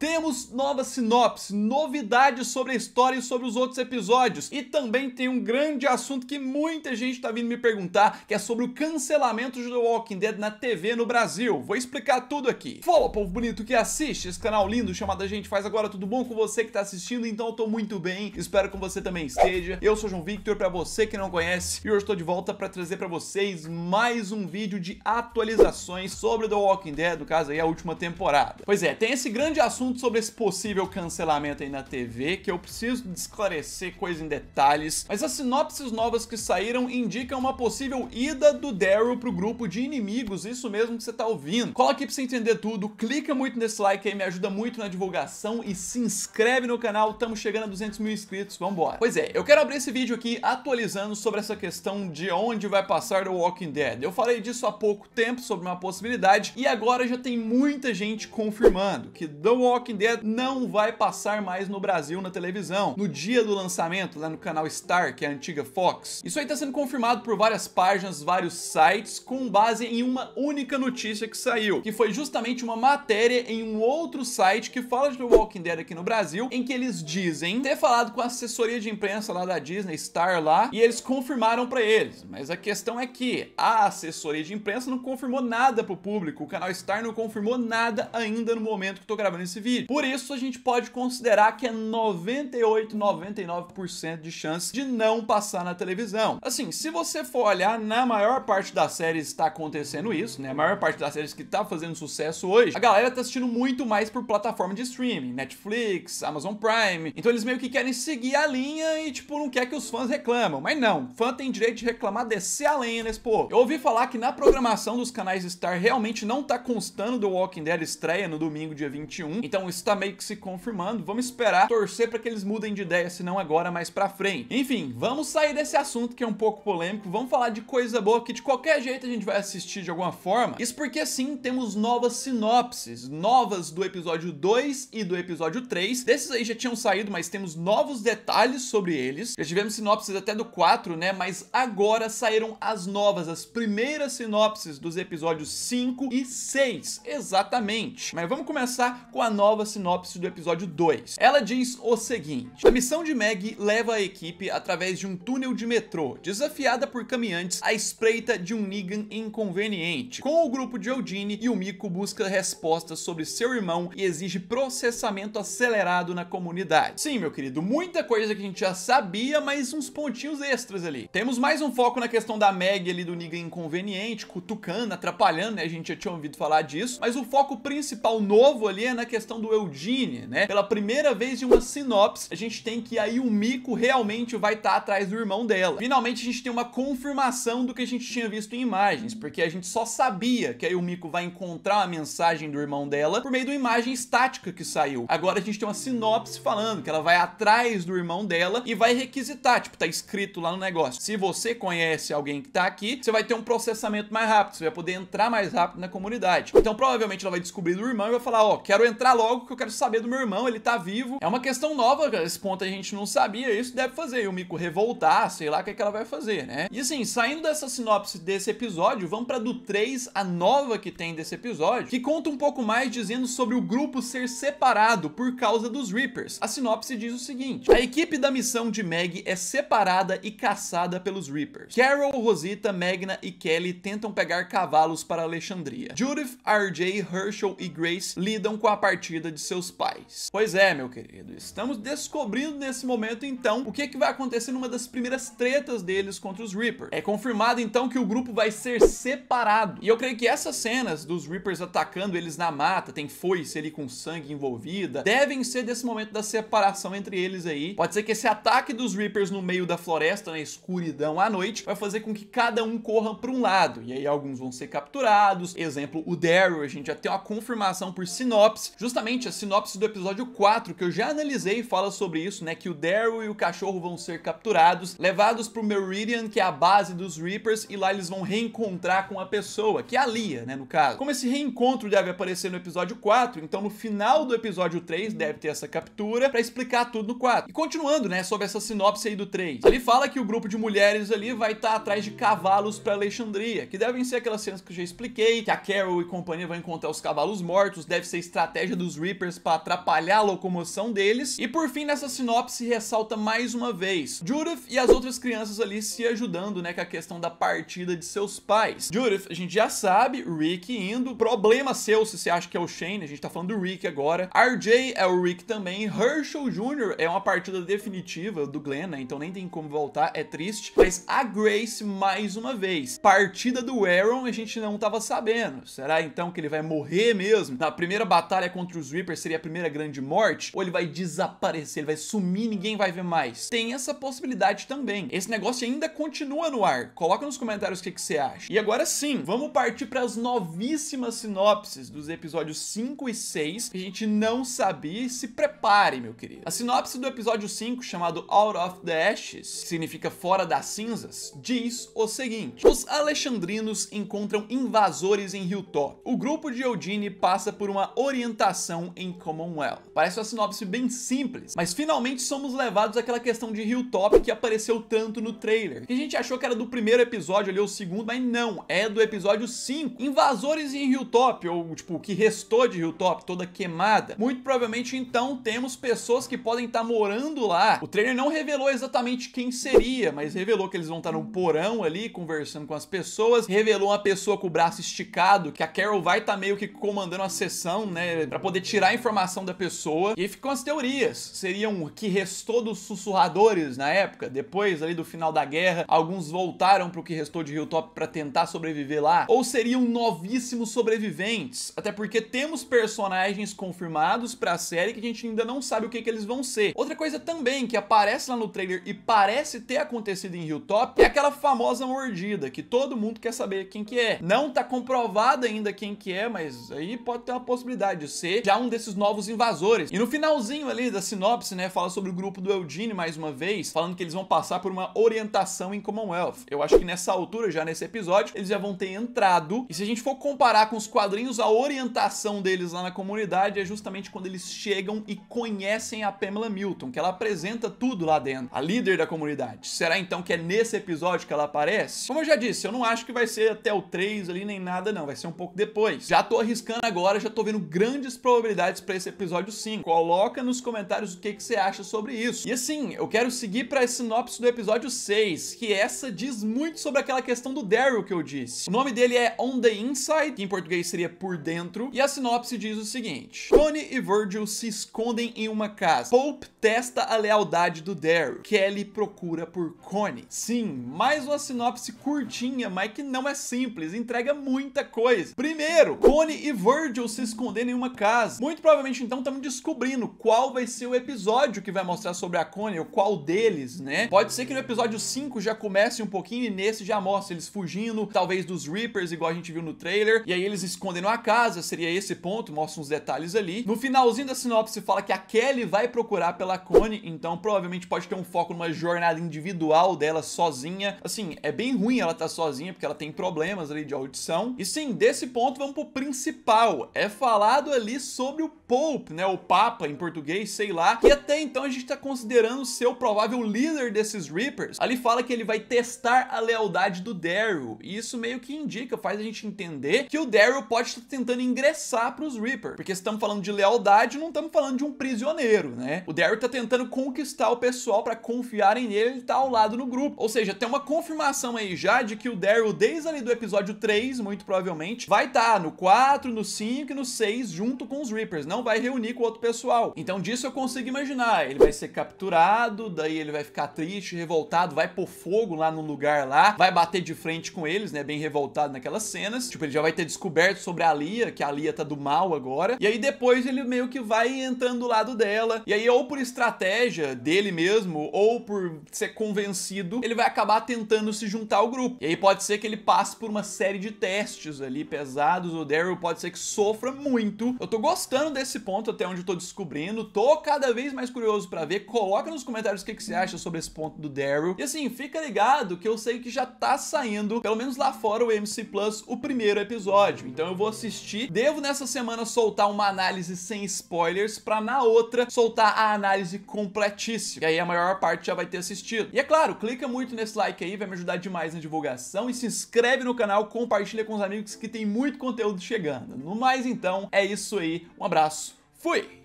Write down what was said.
Temos nova sinopse, novidades sobre a história e sobre os outros episódios. E também tem um grande assunto que muita gente está vindo me perguntar, que é sobre o cancelamento de The Walking Dead na TV no Brasil. Vou explicar tudo aqui. Fala, povo bonito que assiste esse canal lindo chamado A Gente Faz Agora. Tudo bom com você que está assistindo? Então eu tô muito bem, espero que você também esteja. Eu sou João Victor, para você que não conhece, e hoje estou de volta para trazer para vocês mais um vídeo de atualizações sobre The Walking Dead, no caso aí a última temporada. Pois é, tem esse grande assunto assunto sobre esse possível cancelamento aí na TV, que eu preciso esclarecer coisa em detalhes, mas as sinopses novas que saíram indicam uma possível ida do Daryl pro grupo de inimigos, isso mesmo que você tá ouvindo. Cola aqui pra você entender tudo, clica muito nesse like aí, me ajuda muito na divulgação e se inscreve no canal, tamo chegando a 200 mil inscritos, vambora. Pois é, eu quero abrir esse vídeo aqui atualizando sobre essa questão de onde vai passar The Walking Dead. Eu falei disso há pouco tempo, sobre uma possibilidade, e agora já tem muita gente confirmando que The Walking Walking Dead não vai passar mais no Brasil na televisão, no dia do lançamento, lá no canal Star, que é a antiga Fox. Isso aí está sendo confirmado por várias páginas, vários sites, com base em uma única notícia que saiu, que foi justamente uma matéria em um outro site que fala de The Walking Dead aqui no Brasil, em que eles dizem ter falado com a assessoria de imprensa lá da Disney, Star lá, e eles confirmaram para eles. Mas a questão é que a assessoria de imprensa não confirmou nada pro público, o canal Star não confirmou nada ainda no momento que eu tô gravando esse vídeo feed. Por isso, a gente pode considerar que é 98, 99% de chance de não passar na televisão. Assim, se você for olhar, na maior parte das séries está acontecendo isso, né? A maior parte das séries que está fazendo sucesso hoje, a galera está assistindo muito mais por plataforma de streaming, Netflix, Amazon Prime. Então eles meio que querem seguir a linha e, tipo, não quer que os fãs reclamam. Mas não, fã tem direito de reclamar, descer a lenha nesse povo. Eu ouvi falar que na programação dos canais Star realmente não tá constando The Walking Dead estreia no domingo, dia 21. Então então isso tá meio que se confirmando. Vamos esperar, torcer para que eles mudem de ideia, se não agora, mais pra frente. Enfim, vamos sair desse assunto que é um pouco polêmico. Vamos falar de coisa boa que de qualquer jeito a gente vai assistir de alguma forma. Isso porque sim, temos novas sinopses, novas do episódio 2 e do episódio 3. Desses aí já tinham saído, mas temos novos detalhes sobre eles. Já tivemos sinopses até do 4, né? Mas agora saíram as novas, as primeiras sinopses dos episódios 5 e 6. Exatamente. Mas vamos começar com a nova nova sinopse do episódio 2. Ela diz o seguinte: A missão de Maggie leva a equipe através de um túnel de metrô, desafiada por caminhantes à espreita de um Negan inconveniente. Com o grupo de e o Yumiko busca respostas sobre seu irmão e exige processamento acelerado na comunidade. Sim, meu querido, muita coisa que a gente já sabia, mas uns pontinhos extras ali. Temos mais um foco na questão da Maggie ali do Negan inconveniente, cutucando, atrapalhando, né? A gente já tinha ouvido falar disso, mas o foco principal novo ali é na questão questão do Eugene, né? Pela primeira vez em uma sinopse, a gente tem que aí o Miko realmente vai estar tá atrás do irmão dela. Finalmente a gente tem uma confirmação do que a gente tinha visto em imagens, porque a gente só sabia que aí o Miko vai encontrar a mensagem do irmão dela por meio de uma imagem estática que saiu. Agora a gente tem uma sinopse falando que ela vai atrás do irmão dela e vai requisitar, tipo, tá escrito lá no negócio. Se você conhece alguém que tá aqui, você vai ter um processamento mais rápido, você vai poder entrar mais rápido na comunidade. Então provavelmente ela vai descobrir do irmão e vai falar, ó, oh, quero entrar logo que eu quero saber do meu irmão, ele tá vivo. É uma questão nova, esse ponto a gente não sabia, isso deve fazer o Miko revoltar, sei lá o que, é que ela vai fazer, né? E assim, saindo dessa sinopse desse episódio, vamos pra do 3, a nova que tem desse episódio, que conta um pouco mais dizendo sobre o grupo ser separado por causa dos Reapers. A sinopse diz o seguinte, a equipe da missão de Meg é separada e caçada pelos Reapers. Carol, Rosita, Magna e Kelly tentam pegar cavalos para Alexandria. Judith, RJ, Herschel e Grace lidam com a partida partida de seus pais. Pois é, meu querido, estamos descobrindo nesse momento então o que, é que vai acontecer numa das primeiras tretas deles contra os Reapers. É confirmado então que o grupo vai ser separado. E eu creio que essas cenas dos Reapers atacando eles na mata, tem foice ali com sangue envolvida, devem ser desse momento da separação entre eles aí. Pode ser que esse ataque dos Reapers no meio da floresta, na escuridão à noite, vai fazer com que cada um corra para um lado. E aí alguns vão ser capturados. Exemplo, o Daryl, a gente já tem uma confirmação por sinopse, justamente justamente a sinopse do episódio 4, que eu já analisei, fala sobre isso, né? Que o Daryl e o cachorro vão ser capturados, levados pro Meridian, que é a base dos Reapers, e lá eles vão reencontrar com a pessoa, que é a Lia, né, no caso. Como esse reencontro deve aparecer no episódio 4, então no final do episódio 3 deve ter essa captura para explicar tudo no 4. E continuando, né, sobre essa sinopse aí do 3. Ele fala que o grupo de mulheres ali vai estar tá atrás de cavalos para Alexandria, que devem ser aquelas cenas que eu já expliquei, que a Carol e companhia vão encontrar os cavalos mortos, deve ser estratégia dos dos Reapers para atrapalhar a locomoção deles. E por fim, nessa sinopse ressalta mais uma vez Judith e as outras crianças ali se ajudando, né, com a questão da partida de seus pais. Judith, a gente já sabe, Rick indo, problema seu se você acha que é o Shane, a gente tá falando do Rick agora. RJ é o Rick também, Herschel Jr. é uma partida definitiva do Glenn, né, então nem tem como voltar, é triste. Mas a Grace, mais uma vez, partida do Aaron a gente não tava sabendo. Será então que ele vai morrer mesmo? Na primeira batalha contra o Cruz Reaper seria a primeira grande morte, ou ele vai desaparecer, ele vai sumir, ninguém vai ver mais. Tem essa possibilidade também. Esse negócio ainda continua no ar. Coloca nos comentários o que, que você acha. E agora sim, vamos partir para as novíssimas sinopses dos episódios 5 e 6 que a gente não sabia. se prepare, meu querido. A sinopse do episódio 5, chamado Out of the Ashes, que significa Fora das Cinzas, diz o seguinte. Os alexandrinos encontram invasores em Hilltop. O grupo de Eudine passa por uma orientação em Commonwealth. Parece uma sinopse bem simples, mas finalmente somos levados àquela questão de Hilltop que apareceu tanto no trailer. Que a gente achou que era do primeiro episódio ali, ou segundo, mas não, é do episódio 5. Invasores em Hilltop, ou tipo, o que restou de Hilltop, toda queimada. Muito provavelmente então temos pessoas que podem estar tá morando lá. O trailer não revelou exatamente quem seria, mas revelou que eles vão estar tá num porão ali, conversando com as pessoas. Revelou uma pessoa com o braço esticado, que a Carol vai estar tá meio que comandando a sessão, né, pra poder poder tirar a informação da pessoa. E aí ficam as teorias. Seriam o que restou dos sussurradores na época, depois ali do final da guerra, alguns voltaram pro que restou de Hilltop para tentar sobreviver lá, ou seriam novíssimos sobreviventes. Até porque temos personagens confirmados para a série que a gente ainda não sabe o que que eles vão ser. Outra coisa também que aparece lá no trailer e parece ter acontecido em Hilltop é aquela famosa mordida que todo mundo quer saber quem que é. Não tá comprovado ainda quem que é, mas aí pode ter uma possibilidade de ser já um desses novos invasores. E no finalzinho ali da sinopse, né, fala sobre o grupo do Eldine mais uma vez, falando que eles vão passar por uma orientação em Commonwealth. Eu acho que nessa altura, já nesse episódio, eles já vão ter entrado. E se a gente for comparar com os quadrinhos, a orientação deles lá na comunidade é justamente quando eles chegam e conhecem a Pamela Milton, que ela apresenta tudo lá dentro, a líder da comunidade. Será então que é nesse episódio que ela aparece? Como eu já disse, eu não acho que vai ser até o 3 ali nem nada, não. Vai ser um pouco depois. Já tô arriscando agora, já tô vendo grandes problemas probabilidades para esse episódio 5. Coloca nos comentários o que, que você acha sobre isso. E assim, eu quero seguir para a sinopse do episódio 6, que essa diz muito sobre aquela questão do Daryl que eu disse. O nome dele é On the Inside, que em português seria por dentro, e a sinopse diz o seguinte: Tony e Virgil se escondem em uma casa. Pope testa a lealdade do Daryl. Kelly procura por Connie. Sim, mais uma sinopse curtinha, mas que não é simples, entrega muita coisa. Primeiro, Connie e Virgil se escondendo em uma casa muito provavelmente, então, estamos descobrindo qual vai ser o episódio que vai mostrar sobre a Connie, ou qual deles, né? Pode ser que no episódio 5 já comece um pouquinho e nesse já mostra eles fugindo, talvez dos Reapers, igual a gente viu no trailer, e aí eles escondendo a casa, seria esse ponto, mostra uns detalhes ali. No finalzinho da sinopse fala que a Kelly vai procurar pela Connie, então provavelmente pode ter um foco numa jornada individual dela sozinha. Assim, é bem ruim ela estar tá sozinha, porque ela tem problemas ali de audição. E sim, desse ponto vamos pro principal. É falado ali sobre o Pope, né, o Papa em português, sei lá, que até então a gente está considerando ser o provável líder desses Reapers. Ali fala que ele vai testar a lealdade do Daryl, e isso meio que indica, faz a gente entender que o Daryl pode estar tentando ingressar para os Reapers, porque estamos falando de lealdade, não estamos falando de um prisioneiro, né? O Daryl está tentando conquistar o pessoal para confiarem nele, ele tá ao lado no grupo. Ou seja, tem uma confirmação aí já de que o Daryl, desde ali do episódio 3, muito provavelmente, vai estar tá no 4, no 5 e no 6 junto com com os Reapers, não vai reunir com outro pessoal. Então disso eu consigo imaginar, ele vai ser capturado, daí ele vai ficar triste, revoltado, vai pôr fogo lá no lugar lá, vai bater de frente com eles, né, bem revoltado naquelas cenas. Tipo, ele já vai ter descoberto sobre a Lia, que a Lia tá do mal agora. E aí depois ele meio que vai entrando do lado dela. E aí ou por estratégia dele mesmo, ou por ser convencido, ele vai acabar tentando se juntar ao grupo. E aí pode ser que ele passe por uma série de testes ali pesados, o Daryl pode ser que sofra muito. Eu tô gostando desse ponto até onde eu tô descobrindo. Tô cada vez mais curioso para ver. Coloca nos comentários o que, que você acha sobre esse ponto do Daryl. E assim, fica ligado que eu sei que já tá saindo, pelo menos lá fora, o MC Plus, o primeiro episódio. Então eu vou assistir. Devo nessa semana soltar uma análise sem spoilers para na outra soltar a análise completíssima. E aí a maior parte já vai ter assistido. E é claro, clica muito nesse like aí, vai me ajudar demais na divulgação e se inscreve no canal, compartilha com os amigos que tem muito conteúdo chegando. No mais então, é isso aí um abraço, fui!